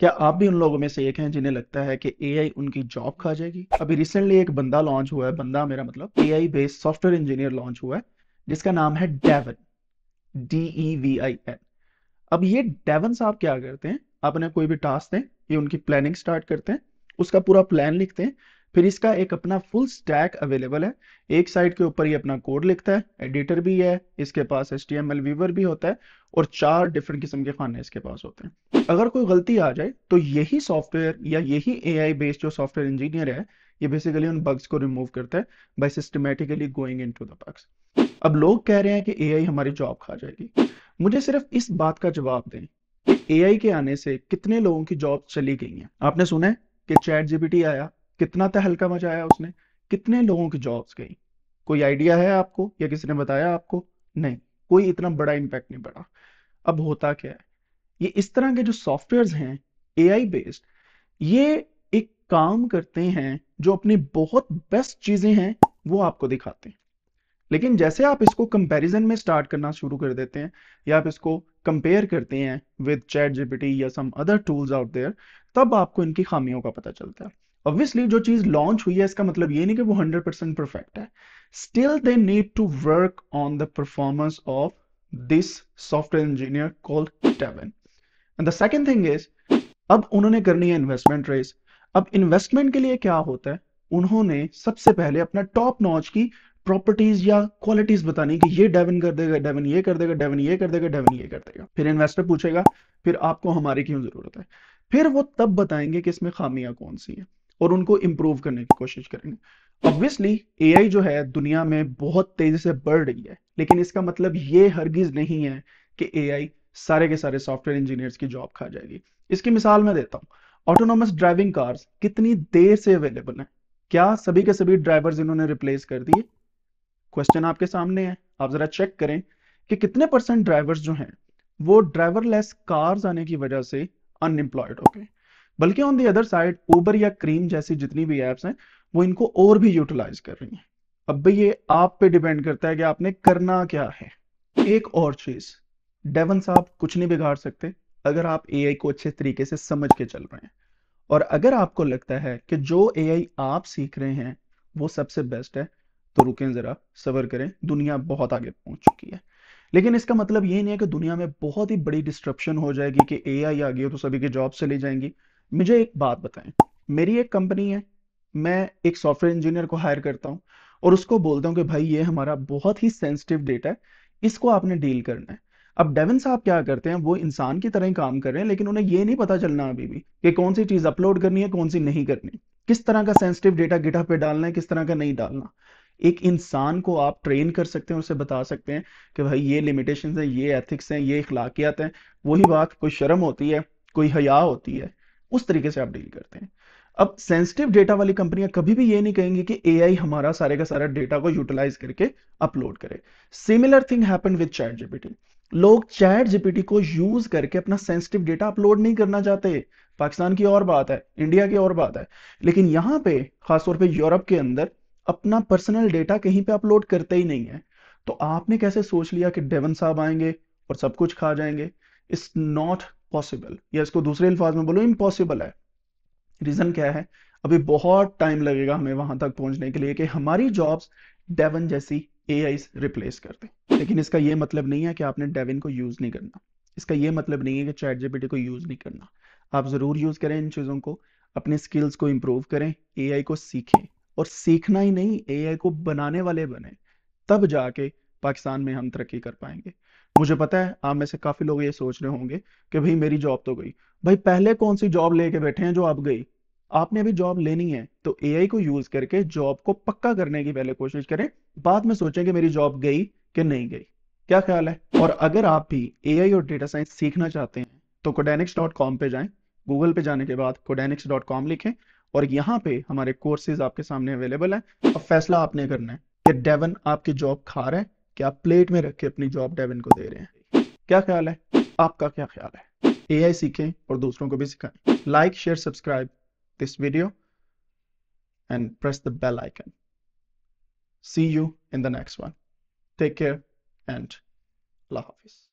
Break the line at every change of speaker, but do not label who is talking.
क्या आप भी उन लोगों में से एक हैं जिन्हें लगता है कि एआई उनकी जॉब खा जाएगी अभी रिसेंटली एक बंदा लॉन्च हुआ है बंदा मेरा मतलब AI based software engineer launch हुआ है जिसका नाम है Devin D E V I N अब ये डेवन साहब क्या करते हैं अपने कोई भी टास्क दें ये उनकी प्लानिंग स्टार्ट करते हैं उसका पूरा प्लान लिखते हैं फिर इसका एक अपना फुल स्टैक अवेलेबल है एक साइड के ऊपर ये अपना कोड लिखता है एडिटर भी है इसके पास S T M L viewer भी होता है और चार डिफरेंट किस्म के खाने इसके पास होते हैं अगर कोई गलती आ जाए तो यही सॉफ्टवेयर या यही ए आई बेस्ड जो सॉफ्टवेयर इंजीनियर है ये बेसिकली उन बग्स को रिमूव करता है by systematically going into the bugs अब लोग कह रहे हैं कि ए आई हमारी जॉब खा जाएगी मुझे सिर्फ इस बात का जवाब दें ए आई के आने से कितने लोगों की जॉब चली गई है आपने सुना है कि चैट जीबीटी आया कितना तहलका मचाया उसने कितने लोगों की जॉब्स गई कोई आइडिया है आपको या किसी ने बताया आपको नहीं कोई इतना बड़ा इम्पैक्ट नहीं पड़ा अब होता क्या है ये इस तरह के जो सॉफ्टवेयर हैं ए बेस्ड ये एक काम करते हैं जो अपनी बहुत बेस्ट चीजें हैं वो आपको दिखाते हैं लेकिन जैसे आप इसको कंपैरिजन में स्टार्ट करना शुरू कर देते हैं या आप इसको कंपेयर करते हैं विद चैट जीपीटी या some other tools out there तब आपको इनकी खामियों का पता चलता है ऑब्वियसली जो चीज लॉन्च हुई है इसका मतलब ये नहीं कि वो हंड्रेड परसेंट परफेक्ट है still they need to work on the performance of this software engineer called Devin and the second thing is अब उन्होंने करनी है इन्वेस्टमेंट रेस अब इन्वेस्टमेंट के लिए क्या होता है उन्होंने सबसे पहले अपना टॉप नॉच की प्रॉपर्टीज या क्वालिटीज बतानी कि ये डेवन कर देगा डेवन ये कर देगा डेवन ये कर देगा डेवन ये कर देगा फिर इन्वेस्टर पूछेगा फिर आपको हमारी क्यों जरूरत है फिर वो तब बताएंगे कि इसमें खामियां कौन सी है और उनको इम्प्रूव करने की कोशिश करेंगे ऑब्वियसली आई जो है दुनिया में बहुत तेजी से बढ़ रही है लेकिन इसका मतलब ये हरगिज नहीं है कि आई सारे के सारे सॉफ्टवेयर इंजीनियर्स की जॉब खा जाएगी इसकी मिसाल मैं देता हूँ ऑटोनोमस ड्राइविंग कार्स कितनी देर से अवेलेबल है क्या सभी के सभी ड्राइवर्स इन्होंने रिप्लेस कर दिए क्वेश्चन आपके सामने है आप जरा चेक करें कि कितने परसेंट ड्राइवर्स जो हैं वो ड्राइवरलेस कार्स आने की वजह से अनएम्प्लॉयड हो गए बल्कि on the other side Uber या क्रीम जैसी जितनी भी एप्स हैं वो इनको और भी यूटिलाइज कर रही हैं अब भाई ये आप पे डिपेंड करता है कि आपने करना क्या है एक और चीज डेवन साहब कुछ नहीं बिगाड़ सकते अगर आप ए को अच्छे तरीके से समझ के चल रहे हैं और अगर आपको लगता है कि जो ए आप सीख रहे हैं वो सबसे बेस्ट है तो रुकें जरा सबर करें दुनिया बहुत आगे पहुंच चुकी है लेकिन इसका मतलब ये नहीं है कि दुनिया में बहुत ही बड़ी डिस्ट्रप्शन हो जाएगी कि ए आ गई तो सभी के जॉब चली जाएंगी मुझे एक बात बताएं मेरी एक कंपनी है मैं एक सॉफ्टवेयर इंजीनियर को हायर करता हूं और उसको बोलता हूँ कि भाई ये हमारा बहुत ही सेंसिटिव डेटा है इसको आपने डील करना है अब डेवन साहब क्या करते हैं वो इंसान की तरह ही काम कर रहे हैं लेकिन उन्हें ये नहीं पता चलना अभी भी कि कौन सी चीज अपलोड करनी है कौन सी नहीं करनी किस तरह का सेंसिटिव डेटा गिटा पे डालना है किस तरह का नहीं डालना एक इंसान को आप ट्रेन कर सकते हैं उसे बता सकते हैं कि भाई ये लिमिटेशन है ये एथिक्स हैं ये अखलाकियात हैं वही बात कोई शर्म होती है कोई हया होती है उस तरीके से आप डील करते हैं अब सेंसिटिव डेटा वाली कंपनियां कभी भी ये नहीं कहेंगी कि ए हमारा सारे का सारा डेटा को यूटिलाइज करके अपलोड करे similar thing happen with chat GPT लोग चैट जीपीटी को यूज करके अपना सेंसिटिव डेटा अपलोड नहीं करना चाहते पाकिस्तान की और बात है इंडिया की और बात है लेकिन यहां पे खासतौर पे यूरोप के अंदर अपना पर्सनल डेटा कहीं पे अपलोड करते ही नहीं है तो आपने कैसे सोच लिया कि डेवन साहब आएंगे और सब कुछ खा जाएंगे इट्स नॉट पॉसिबल या इसको दूसरे अल्फाज में बोलो इम्पॉसिबल है रीजन क्या है अभी बहुत टाइम लगेगा हमें वहां तक पहुंचने के लिए कि हमारी जॉब्स डेवन जैसी ए रिप्लेस कर दें लेकिन इसका यह मतलब नहीं है कि आपने डेविन को यूज नहीं करना इसका यह मतलब नहीं है कि चैट जीपीटी को यूज नहीं करना आप जरूर यूज करें इन चीजों को अपने स्किल्स को इम्प्रूव करें एआई को सीखें और सीखना ही नहीं एआई को बनाने वाले बने तब जाके पाकिस्तान में हम तरक्की कर पाएंगे मुझे पता है आप में से काफी लोग ये सोच रहे होंगे कि भाई मेरी जॉब तो गई भाई पहले कौन सी जॉब लेके बैठे हैं जो आप गई आपने अभी जॉब लेनी है तो ए को यूज करके जॉब को पक्का करने की पहले कोशिश करें बाद में सोचें कि मेरी जॉब गई कि नहीं गई क्या ख्याल है और अगर आप भी ए और डेटा साइंस सीखना चाहते हैं तो कोडेनिक्स डॉट कॉम पे जाएं गूगल पे जाने के बाद कोडेनिक्स डॉट कॉम लिखें और यहाँ पे हमारे कोर्सेज आपके सामने अवेलेबल हैं और फैसला आपने करना है कि डेवन आपकी जॉब खा रहा है कि आप प्लेट में रख के अपनी जॉब डेविन को दे रहे हैं क्या ख्याल है आपका क्या ख्याल है ए आई सीखें और दूसरों को भी सिखाएं like share subscribe this video and press the bell icon see you in the next one take care and अल्लाह हाफिज